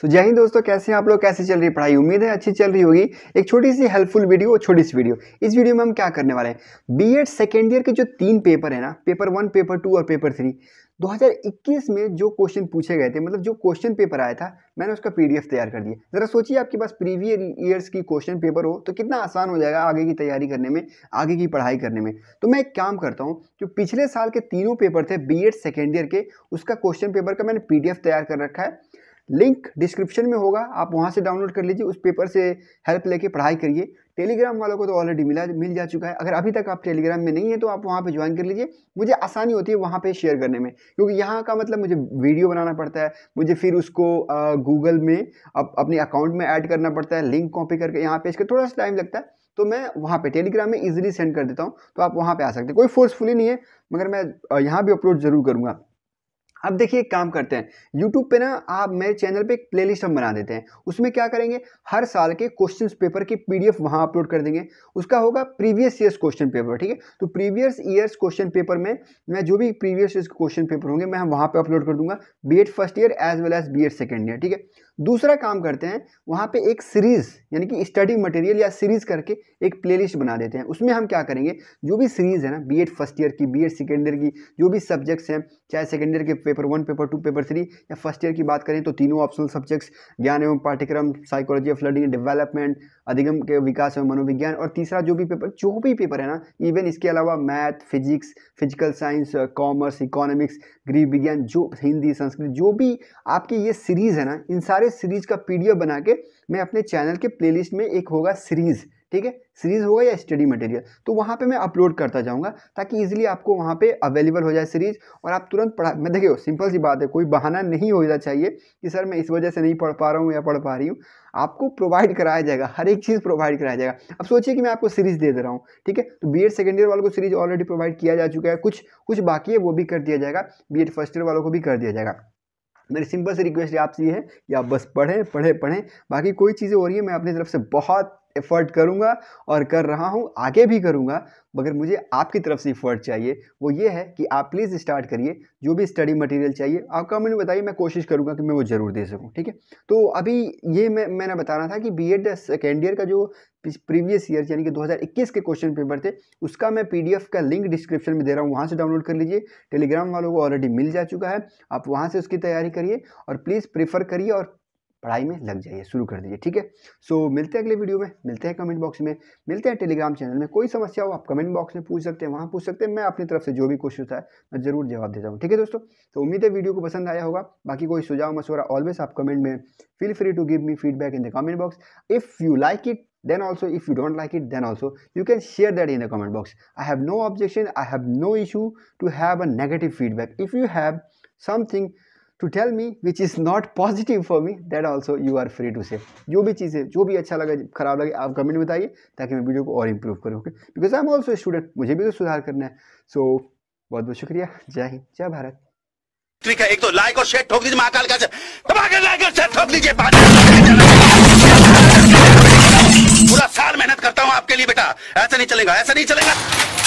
सो जय हिंद दोस्तों कैसे हैं आप लोग कैसे चल रही पढ़ाई उम्मीद है अच्छी चल रही होगी एक छोटी सी हेल्पफुल वीडियो और छोटी सी वीडियो इस वीडियो में हम क्या करने वाले हैं बी एड सेकेंड ईयर के जो तीन पेपर है ना पेपर वन पेपर टू और पेपर थ्री 2021 में जो क्वेश्चन पूछे गए थे मतलब जो क्वेश्चन पेपर आया था मैंने उसका पीडीएफ तैयार कर दिया ज़रा सोचिए आपके पास प्रीवियस ईयर्स की क्वेश्चन पेपर हो तो कितना आसान हो जाएगा आगे की तैयारी करने में आगे की पढ़ाई करने में तो मैं एक काम करता हूँ जो पिछले साल के तीनों पेपर थे बी एड सेकेंड ईयर के उसका क्वेश्चन पेपर का मैंने पी तैयार कर रखा है लिंक डिस्क्रिप्शन में होगा आप वहाँ से डाउनलोड कर लीजिए उस पेपर से हेल्प लेके पढ़ाई करिए टेलीग्राम वालों को तो ऑलरेडी मिला मिल जा चुका है अगर अभी तक आप टेलीग्राम में नहीं है तो आप वहाँ पे ज्वाइन कर लीजिए मुझे आसानी होती है वहाँ पे शेयर करने में क्योंकि यहाँ का मतलब मुझे वीडियो बनाना पड़ता है मुझे फिर उसको गूगल में अप, अपने अकाउंट में ऐड करना पड़ता है लिंक कॉपी करके यहाँ पे इसका थोड़ा सा टाइम लगता है तो मैं वहाँ पे टेलीग्राम में इज़िली सेंड कर देता हूँ तो आप वहाँ पे आ सकते हैं कोई फोर्सफुली नहीं है मगर मैं यहाँ भी अपलोड ज़रूर करूँगा अब देखिए एक काम करते हैं यूट्यूब पे ना आप मेरे चैनल पे एक प्लेलिस्ट हम बना देते हैं उसमें क्या करेंगे हर साल के क्वेश्चन पेपर की पीडीएफ वहाँ अपलोड कर देंगे उसका होगा प्रीवियस ईयर्स क्वेश्चन पेपर ठीक है तो प्रीवियस ईयर्स क्वेश्चन पेपर में मैं जो भी प्रीवियस ईयर क्वेश्चन पेपर होंगे मैं वहाँ पर अपलोड कर दूंगा B first year as well as B second year ठीक है दूसरा काम करते हैं वहाँ पे एक सीरीज़ यानी कि स्टडी मटेरियल या सीरीज़ करके एक प्लेलिस्ट बना देते हैं उसमें हम क्या करेंगे जो भी सीरीज़ है ना बी फर्स्ट ईयर की बी एड सेकेंड ईयर की जो भी सब्जेक्ट्स हैं चाहे सेकेंड ईयर के paper one paper two paper three या फर्स्ट ईयर की बात करें तो तीनों ऑप्शनल सब्जेक्ट्स ज्ञान एवं पाठ्यक्रम साइकोलॉजी ऑफ लर्निंग डेवलपमेंट अधिगम के विकास एवं मनोविज्ञान और तीसरा जो भी पेपर जो भी पेपर है ना इवन इसके अलावा math physics physical science commerce economics गृह विज्ञान जो हिंदी संस्कृत जो भी आपकी ये सीरीज़ है ना इन सारे इस सीरीज का पीडीएफ बना के मैं अपने चैनल के प्लेलिस्ट में एक होगा सीरीज़ ठीक है सीरीज़ होगा या स्टडी मटेरियल तो वहाँ पे मैं अपलोड करता जाऊँगा ताकि इजीली आपको वहाँ पे अवेलेबल हो जाए सीरीज़ और आप तुरंत पढ़ा मैं देखियो सिंपल सी बात है कोई बहाना नहीं होना चाहिए कि सर मैं इस वजह से नहीं पढ़ पा रहा हूँ या पढ़ पा रही हूँ आपको प्रोवाइड कराया जाएगा हर एक चीज़ प्रोवाइड कराया जाएगा अब सोचिए कि मैं आपको सीरीज़ दे दे रहा हूँ ठीक है तो बी एड ईयर वालों को सीरीज़ ऑलरेडी प्रोवाइड किया जा चुका है कुछ कुछ बाकी है वो भी कर दिया जाएगा बी फर्स्ट ईयर वालों को भी कर दिया जाएगा मेरी सिंपल से रिक्वेस्ट आपसे ये है कि आप बस पढ़ें पढ़ें पढ़ें बाकी कोई चीज़ें हो रही है मैं अपनी तरफ से बहुत एफर्ट करूंगा और कर रहा हूँ आगे भी करूँगा मगर मुझे आपकी तरफ से एफर्ट चाहिए वो ये है कि आप प्लीज़ स्टार्ट करिए जो भी स्टडी मटेरियल चाहिए आप कमेंट में बताइए मैं कोशिश करूँगा कि मैं वो ज़रूर दे सकूँ ठीक है तो अभी ये मैं मैंने बताना था कि बी एड सेकेंड ईयर का जो प्रीवियस ईयर यानी कि 2021 के क्वेश्चन पेपर थे उसका मैं पी का लिंक डिस्क्रिप्शन में दे रहा हूँ वहाँ से डाउनलोड कर लीजिए टेलीग्राम वालों को ऑलरेडी मिल जा चुका है आप वहाँ से उसकी तैयारी करिए और प्लीज़ प्रीफर करिए और पढ़ाई में लग जाइए शुरू कर दीजिए ठीक है सो मिलते हैं अगले वीडियो में मिलते हैं कमेंट बॉक्स में मिलते हैं टेलीग्राम चैनल में कोई समस्या हो आप कमेंट बॉक्स में पूछ सकते हैं वहाँ पूछ सकते हैं मैं अपनी तरफ से जो भी क्वेश्चन होता है मैं ज़रूर जवाब देता हूँ ठीक है दोस्तों तो उम्मीद है वीडियो को पसंद आया होगा बाकी कोई सुझाव मशवरा ऑलवेज आप कमेंट में feel free to give me feedback in the comment box if you like it then also if you don't like it then also you can share that in the comment box I have no objection I have no issue to have a negative feedback if you have something to tell me which is not positive for me that also you are free to say जो भी चीज़ें जो भी अच्छा लगे खराब लगे आप कमेंट में बताइए ताकि मैं वीडियो को और इम्प्रूव करूँ okay because I am also student मुझे भी तो सुधार करना है सो so, बहुत बहुत शुक्रिया जय हिंद जय भारत ट्रिक है एक तो लाइक और शेयर ठोक दीजिए महाकाल का लाइक और शेयर ठोक दीजिए पूरा साल मेहनत करता हूँ आपके लिए बेटा ऐसा नहीं चलेगा ऐसा नहीं चलेगा